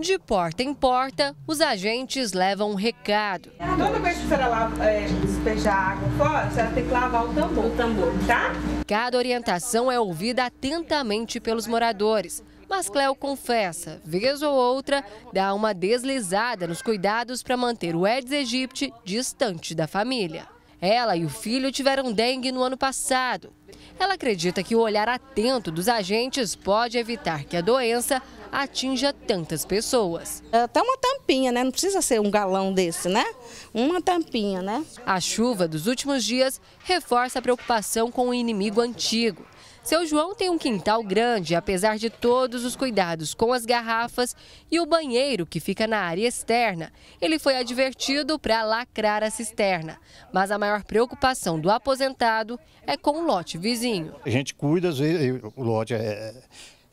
De porta em porta, os agentes levam um recado. Toda vez que a senhora é, despejar água fora, a senhora tem que lavar o tambor. O tambor, tá? Cada orientação é ouvida atentamente pelos moradores. Mas Cléo confessa, vez ou outra, dá uma deslizada nos cuidados para manter o Eds aegypti distante da família. Ela e o filho tiveram dengue no ano passado. Ela acredita que o olhar atento dos agentes pode evitar que a doença atinja tantas pessoas. Até uma tampinha, né? Não precisa ser um galão desse, né? Uma tampinha, né? A chuva dos últimos dias reforça a preocupação com o inimigo antigo. Seu João tem um quintal grande, apesar de todos os cuidados com as garrafas e o banheiro que fica na área externa. Ele foi advertido para lacrar a cisterna, mas a maior preocupação do aposentado é com o lote vizinho. A gente cuida, às vezes, o lote é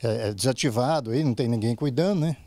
é, é desativado aí, não tem ninguém cuidando, né?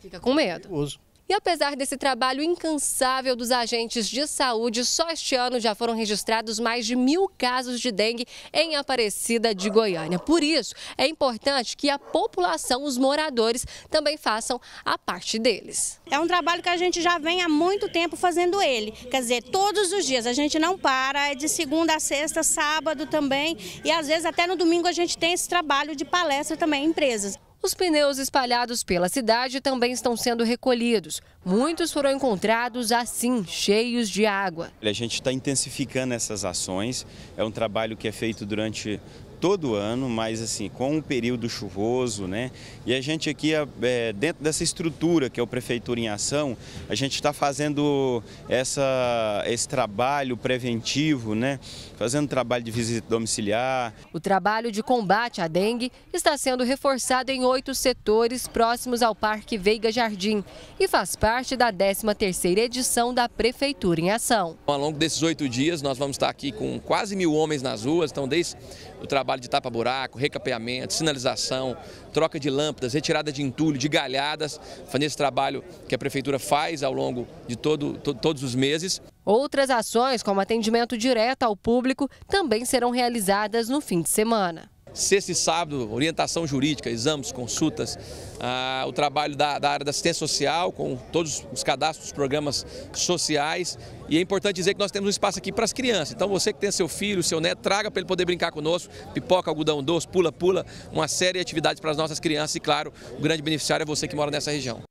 Fica com medo. É perigoso. E apesar desse trabalho incansável dos agentes de saúde, só este ano já foram registrados mais de mil casos de dengue em Aparecida de Goiânia. Por isso, é importante que a população, os moradores, também façam a parte deles. É um trabalho que a gente já vem há muito tempo fazendo ele. Quer dizer, todos os dias, a gente não para, é de segunda a sexta, sábado também, e às vezes até no domingo a gente tem esse trabalho de palestra também em empresas. Os pneus espalhados pela cidade também estão sendo recolhidos. Muitos foram encontrados assim, cheios de água. A gente está intensificando essas ações. É um trabalho que é feito durante todo ano, mas assim, com um período chuvoso, né? E a gente aqui, é, é dentro dessa estrutura que é o Prefeitura em Ação, a gente está fazendo essa, esse trabalho preventivo, né? Fazendo trabalho de visita domiciliar. O trabalho de combate à dengue está sendo reforçado em oito setores próximos ao Parque Veiga Jardim e faz parte da 13ª edição da Prefeitura em Ação. Ao longo desses oito dias, nós vamos estar aqui com quase mil homens nas ruas, então desde o trabalho de tapa-buraco, recapeamento, sinalização, troca de lâmpadas, retirada de entulho, de galhadas, fazendo esse trabalho que a prefeitura faz ao longo de todo, to, todos os meses. Outras ações, como atendimento direto ao público, também serão realizadas no fim de semana sexta e sábado, orientação jurídica, exames, consultas, ah, o trabalho da, da, área da assistência social, com todos os cadastros, programas sociais. E é importante dizer que nós temos um espaço aqui para as crianças. Então você que tem seu filho, seu neto, traga para ele poder brincar conosco, pipoca, algodão doce, pula, pula, uma série de atividades para as nossas crianças e, claro, o grande beneficiário é você que mora nessa região.